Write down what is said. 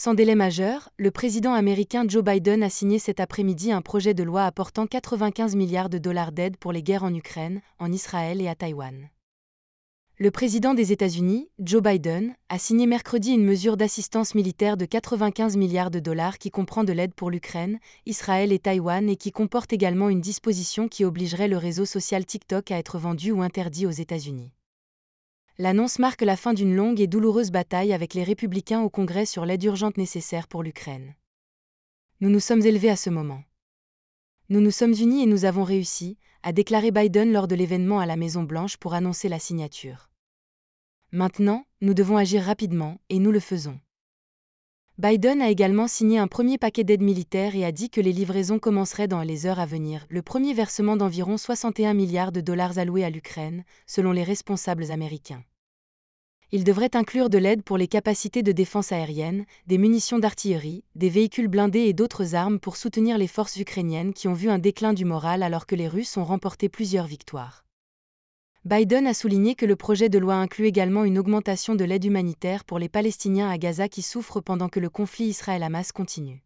Sans délai majeur, le président américain Joe Biden a signé cet après-midi un projet de loi apportant 95 milliards de dollars d'aide pour les guerres en Ukraine, en Israël et à Taïwan. Le président des États-Unis, Joe Biden, a signé mercredi une mesure d'assistance militaire de 95 milliards de dollars qui comprend de l'aide pour l'Ukraine, Israël et Taïwan et qui comporte également une disposition qui obligerait le réseau social TikTok à être vendu ou interdit aux États-Unis. L'annonce marque la fin d'une longue et douloureuse bataille avec les républicains au Congrès sur l'aide urgente nécessaire pour l'Ukraine. Nous nous sommes élevés à ce moment. Nous nous sommes unis et nous avons réussi, a déclaré Biden lors de l'événement à la Maison-Blanche pour annoncer la signature. Maintenant, nous devons agir rapidement, et nous le faisons. Biden a également signé un premier paquet d'aide militaire et a dit que les livraisons commenceraient dans les heures à venir, le premier versement d'environ 61 milliards de dollars alloués à l'Ukraine, selon les responsables américains il devrait inclure de l'aide pour les capacités de défense aérienne, des munitions d'artillerie, des véhicules blindés et d'autres armes pour soutenir les forces ukrainiennes qui ont vu un déclin du moral alors que les Russes ont remporté plusieurs victoires. Biden a souligné que le projet de loi inclut également une augmentation de l'aide humanitaire pour les Palestiniens à Gaza qui souffrent pendant que le conflit Israël-Hamas continue.